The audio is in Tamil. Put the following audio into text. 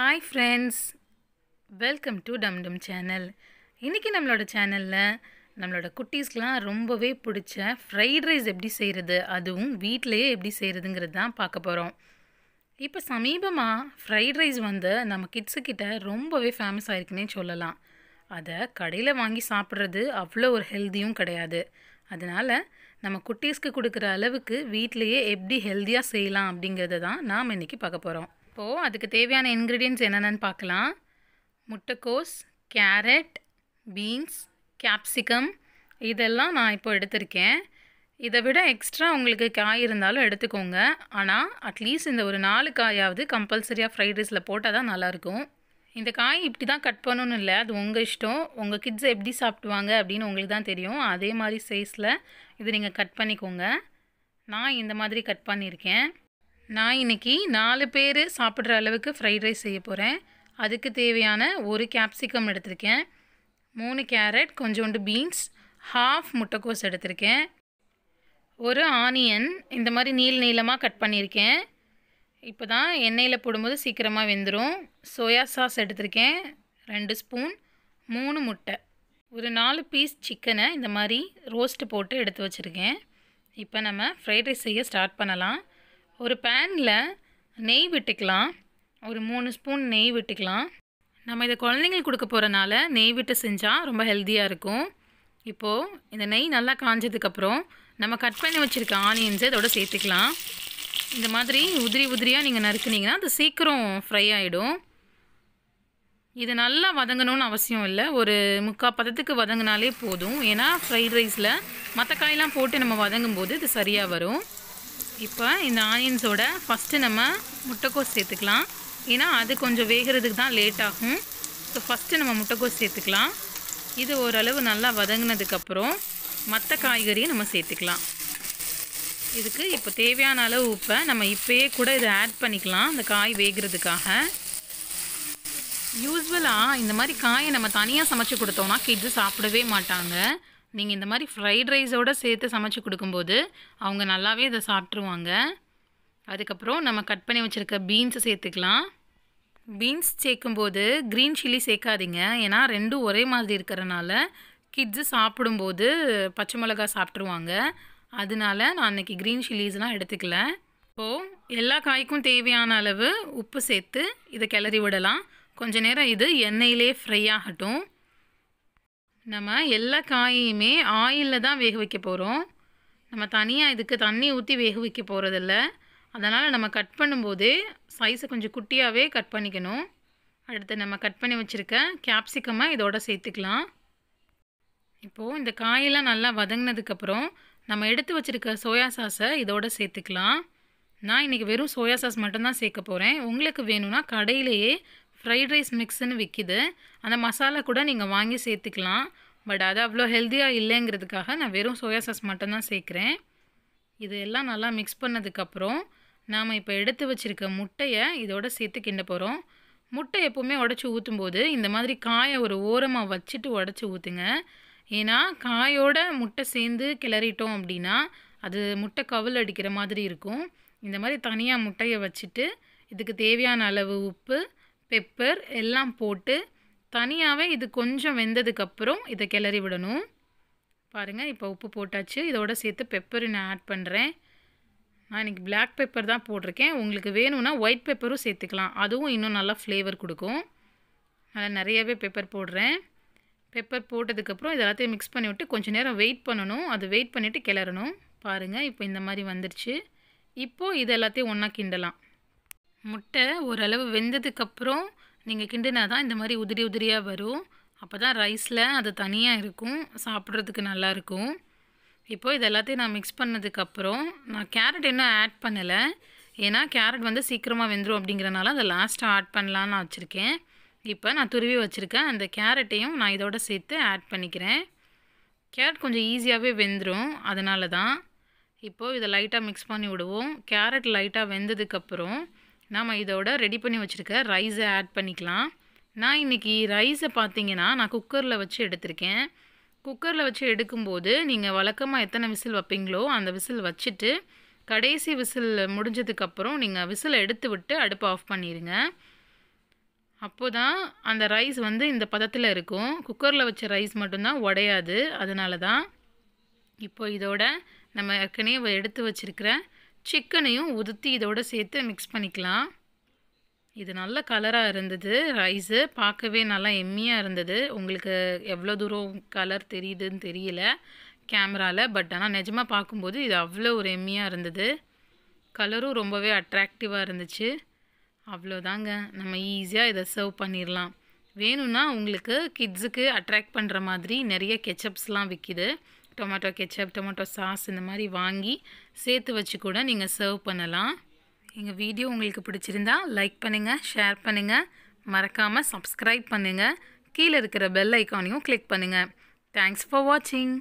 ஹாய் ஃப்ரெண்ட்ஸ் வெல்கம் டு டம் டம் சேனல் இன்றைக்கி நம்மளோட சேனலில் நம்மளோட குட்டீஸ்க்கெலாம் ரொம்பவே பிடிச்ச ஃப்ரைட் ரைஸ் எப்படி செய்கிறது அதுவும் வீட்டிலையே எப்படி செய்கிறதுங்கிறது தான் பார்க்க போகிறோம் இப்போ சமீபமாக ஃப்ரைட் ரைஸ் வந்து நம்ம கிட்ஸுக்கிட்ட ரொம்பவே ஃபேமஸ் ஆகிருக்குன்னே சொல்லலாம் அதை கடையில் வாங்கி சாப்பிட்றது அவ்வளோ ஒரு ஹெல்த்தியும் கிடையாது அதனால் நம்ம குட்டீஸ்க்கு கொடுக்குற அளவுக்கு வீட்டிலையே எப்படி ஹெல்த்தியாக செய்யலாம் அப்படிங்கிறத தான் நாம் இன்றைக்கி பார்க்க போகிறோம் இப்போது அதுக்கு தேவையான இன்க்ரீடியன்ஸ் என்னென்னு பார்க்கலாம் முட்டைக்கோஸ் கேரட் பீன்ஸ் கேப்சிகம் இதெல்லாம் நான் இப்போ எடுத்திருக்கேன் இதை விட எக்ஸ்ட்ரா உங்களுக்கு காய் இருந்தாலும் எடுத்துக்கோங்க ஆனால் அட்லீஸ்ட் இந்த ஒரு நாலு காயாவது கம்பல்சரியாக ஃப்ரைட் ரைஸில் போட்டால் தான் நல்லாயிருக்கும் இந்த காய் இப்படி தான் கட் பண்ணணும்னு இல்லை அது உங்கள் இஷ்டம் உங்கள் கிட்ஸ் எப்படி சாப்பிடுவாங்க அப்படின்னு உங்களுக்கு தான் தெரியும் அதே மாதிரி சைஸில் இது நீங்கள் கட் பண்ணிக்கோங்க நான் இந்த மாதிரி கட் பண்ணியிருக்கேன் நான் இன்றைக்கி நாலு பேர் சாப்பிட்ற அளவுக்கு ஃப்ரைட் ரைஸ் செய்ய போகிறேன் அதுக்கு தேவையான ஒரு கேப்சிகம் எடுத்திருக்கேன் மூணு கேரட் கொஞ்சோண்டு பீன்ஸ் ஹாஃப் முட்டைக்கோஸ் எடுத்திருக்கேன் ஒரு ஆனியன் இந்த மாதிரி நீள் நீளமாக கட் பண்ணியிருக்கேன் இப்போ தான் எண்ணெயில் போடும்போது சீக்கிரமாக வெந்துடும் சோயா சாஸ் எடுத்திருக்கேன் ரெண்டு ஸ்பூன் மூணு முட்டை ஒரு நாலு பீஸ் சிக்கனை இந்த மாதிரி ரோஸ்ட்டு போட்டு எடுத்து வச்சுருக்கேன் இப்போ நம்ம ஃப்ரைட் ரைஸ் செய்ய ஸ்டார்ட் பண்ணலாம் ஒரு பேனில் நெய் விட்டுக்கலாம் ஒரு மூணு ஸ்பூன் நெய் விட்டுக்கலாம் நம்ம இதை குழந்தைங்களுக்கு கொடுக்க போகிறனால நெய் விட்டு செஞ்சால் ரொம்ப ஹெல்த்தியாக இருக்கும் இப்போது இந்த நெய் நல்லா காஞ்சதுக்கப்புறம் நம்ம கட் பண்ணி வச்சுருக்க ஆனியன்ஸை இதோட சேர்த்துக்கலாம் இந்த மாதிரி உதிரி உதிரியாக நீங்கள் நறுக்குனீங்கன்னா அது சீக்கிரம் ஃப்ரை ஆகிடும் இது நல்லா வதங்கணும்னு அவசியம் இல்லை ஒரு முக்கால் பதத்துக்கு வதங்கினாலே போதும் ஏன்னா ஃப்ரைட் ரைஸில் மற்ற காயெலாம் போட்டு நம்ம வதங்கும் போது இது சரியாக வரும் இப்போ இந்த ஆனியன்ஸோட ஃபஸ்ட்டு நம்ம முட்டைக்கோஸ் சேர்த்துக்கலாம் ஏன்னா அது கொஞ்சம் வேகிறதுக்கு தான் லேட் ஆகும் ஸோ ஃபஸ்ட்டு நம்ம முட்டைக்கோஸ் சேர்த்துக்கலாம் இது ஓரளவு நல்லா வதங்கினதுக்கப்புறம் மற்ற காய்கறியும் நம்ம சேர்த்துக்கலாம் இதுக்கு இப்போ தேவையான அளவு உப்பை நம்ம இப்போயே கூட இதை ஆட் பண்ணிக்கலாம் அந்த காய் வேகிறதுக்காக யூஸ்வலாக இந்த மாதிரி காயை நம்ம தனியாக சமைச்சு கொடுத்தோம்னா கிட்ஸு சாப்பிடவே மாட்டாங்க நீங்கள் இந்த மாதிரி ஃப்ரைட் ரைஸோடு சேர்த்து சமைச்சு கொடுக்கும்போது அவங்க நல்லாவே இதை சாப்பிட்ருவாங்க அதுக்கப்புறம் நம்ம கட் பண்ணி வச்சுருக்க பீன்ஸை சேர்த்துக்கலாம் பீன்ஸ் சேர்க்கும்போது க்ரீன் சில்லி சேர்க்காதீங்க ஏன்னா ரெண்டும் ஒரே மாதிரி இருக்கிறனால கிட்ஸு சாப்பிடும்போது பச்சை மிளகா சாப்பிட்ருவாங்க அதனால நான் அன்றைக்கி க்ரீன் சில்லிஸ்லாம் எடுத்துக்கல இப்போது எல்லா காய்க்கும் தேவையான அளவு உப்பு சேர்த்து இதை கிளறி விடலாம் கொஞ்ச நேரம் இது எண்ணெயிலே ஃப்ரை ஆகட்டும் நம்ம எல்லா காயுமே ஆயிலில் தான் வேக வைக்க போகிறோம் நம்ம தனியாக இதுக்கு தண்ணி ஊற்றி வேக வைக்க போகிறதில்ல அதனால் நம்ம கட் பண்ணும்போது சைஸை கொஞ்சம் குட்டியாகவே கட் பண்ணிக்கணும் அடுத்து நம்ம கட் பண்ணி வச்சுருக்க கேப்சிகமை இதோட சேர்த்துக்கலாம் இப்போது இந்த காயெல்லாம் நல்லா வதங்கினதுக்கப்புறம் நம்ம எடுத்து வச்சுருக்க சோயா சாஸை இதோட சேர்த்துக்கலாம் நான் இன்றைக்கி வெறும் சோயா சாஸ் மட்டும்தான் சேர்க்க போகிறேன் உங்களுக்கு வேணும்னா கடையிலேயே ஃப்ரைட் ரைஸ் மிக்ஸுன்னு விற்கிது அந்த மசாலா கூட நீங்கள் வாங்கி சேர்த்துக்கலாம் பட் அது அவ்வளோ ஹெல்த்தியாக இல்லைங்கிறதுக்காக நான் வெறும் சோயா சாஸ் மட்டும்தான் சேர்க்குறேன் இது எல்லாம் நல்லா மிக்ஸ் பண்ணதுக்கப்புறம் நாம் இப்போ எடுத்து வச்சுருக்க முட்டையை இதோட சேர்த்து கிண்ட போகிறோம் முட்டை எப்போவுமே உடச்சி ஊற்றும் போது இந்த மாதிரி காயை ஒரு ஓரமாக வச்சுட்டு உடச்சி ஊற்றுங்க ஏன்னா காயோட முட்டை சேர்ந்து கிளறிட்டோம் அப்படின்னா அது முட்டை கவுல் அடிக்கிற மாதிரி இருக்கும் இந்த மாதிரி தனியாக முட்டையை வச்சுட்டு இதுக்கு தேவையான அளவு உப்பு பெப்பர் எல்லாம் போட்டு தனியாகவே இது கொஞ்சம் வெந்ததுக்கப்புறம் இதை கிளறி விடணும் பாருங்கள் இப்போ உப்பு போட்டாச்சு இதோட சேர்த்து பெப்பர் நான் ஆட் பண்ணுறேன் நான் இன்றைக்கி பிளாக் பெப்பர் தான் போட்டிருக்கேன் உங்களுக்கு வேணும்னா ஒயிட் பெப்பரும் சேர்த்துக்கலாம் அதுவும் இன்னும் நல்லா ஃப்ளேவர் கொடுக்கும் அதில் நிறையவே பெப்பர் போடுறேன் பெப்பர் போட்டதுக்கப்புறம் இது எல்லாத்தையும் மிக்ஸ் பண்ணி விட்டு கொஞ்சம் நேரம் வெயிட் பண்ணணும் அது வெயிட் பண்ணிவிட்டு கிளறணும் பாருங்கள் இப்போ இந்த மாதிரி வந்துடுச்சு இப்போது இது எல்லாத்தையும் ஒன்றா கிண்டலாம் முட்டை ஓரளவு வெந்ததுக்கப்புறம் நீங்கள் கிண்டினா தான் இந்த மாதிரி உதிரி உதிரியாக வரும் அப்போ தான் ரைஸில் அது தனியாக இருக்கும் சாப்பிட்றதுக்கு நல்லாயிருக்கும் இப்போது இது எல்லாத்தையும் நான் மிக்ஸ் பண்ணதுக்கப்புறம் நான் கேரட் இன்னும் ஆட் பண்ணலை ஏன்னா கேரட் வந்து சீக்கிரமாக வெந்துடும் அப்படிங்கிறனால அதை லாஸ்ட்டாக ஆட் பண்ணலான்னு நான் வச்சுருக்கேன் இப்போ நான் துருவி வச்சுருக்கேன் அந்த கேரட்டையும் நான் இதோட சேர்த்து ஆட் பண்ணிக்கிறேன் கேரட் கொஞ்சம் ஈஸியாகவே வெந்துடும் அதனால தான் இப்போது இதை லைட்டாக மிக்ஸ் பண்ணி விடுவோம் கேரட் லைட்டாக வெந்ததுக்கப்புறம் நாம் இதோட ரெடி பண்ணி வச்சுருக்க ரைஸை ஆட் பண்ணிக்கலாம் நான் இன்றைக்கி ரைஸை பார்த்தீங்கன்னா நான் குக்கரில் வச்சு எடுத்திருக்கேன் குக்கரில் வச்சு எடுக்கும்போது நீங்கள் வழக்கமாக எத்தனை விசில் வைப்பீங்களோ அந்த விசில் வச்சுட்டு கடைசி விசில் முடிஞ்சதுக்கப்புறம் நீங்கள் விசிலை எடுத்து விட்டு அடுப்பை ஆஃப் பண்ணிடுங்க அப்போ தான் அந்த ரைஸ் வந்து இந்த பதத்தில் இருக்கும் குக்கரில் வச்ச ரைஸ் மட்டும்தான் உடையாது அதனால தான் இப்போ இதோட நம்ம ஏற்கனவே எடுத்து வச்சுருக்கிற சிக்கனையும் உதுத்தி இதோடு சேர்த்து மிக்ஸ் பண்ணிக்கலாம் இது நல்ல கலராக இருந்தது ரைஸு பார்க்கவே நல்லா எம்மியாக இருந்தது உங்களுக்கு எவ்வளோ தூரம் கலர் தெரியுதுன்னு தெரியல கேமராவில் பட் ஆனால் நிஜமாக பார்க்கும்போது இது அவ்வளோ ஒரு எம்மியாக இருந்தது கலரும் ரொம்பவே அட்ராக்டிவாக இருந்துச்சு அவ்வளோதாங்க நம்ம ஈஸியாக இதை சர்வ் பண்ணிடலாம் வேணும்னா உங்களுக்கு கிட்ஸுக்கு அட்ராக்ட் பண்ணுற மாதிரி நிறைய கெச்சப்ஸ்லாம் விற்கிது டொமேட்டோ கெச்சப் டொமேட்டோ சாஸ் இந்த மாதிரி வாங்கி சேர்த்து வச்சு கூட நீங்கள் சர்வ் பண்ணலாம் எங்கள் வீடியோ உங்களுக்கு பிடிச்சிருந்தா லைக் பண்ணுங்கள் ஷேர் பண்ணுங்கள் மறக்காமல் சப்ஸ்கிரைப் பண்ணுங்கள் கீழே இருக்கிற பெல் ஐக்கானையும் கிளிக் பண்ணுங்கள் தேங்க்ஸ் ஃபார் வாட்சிங்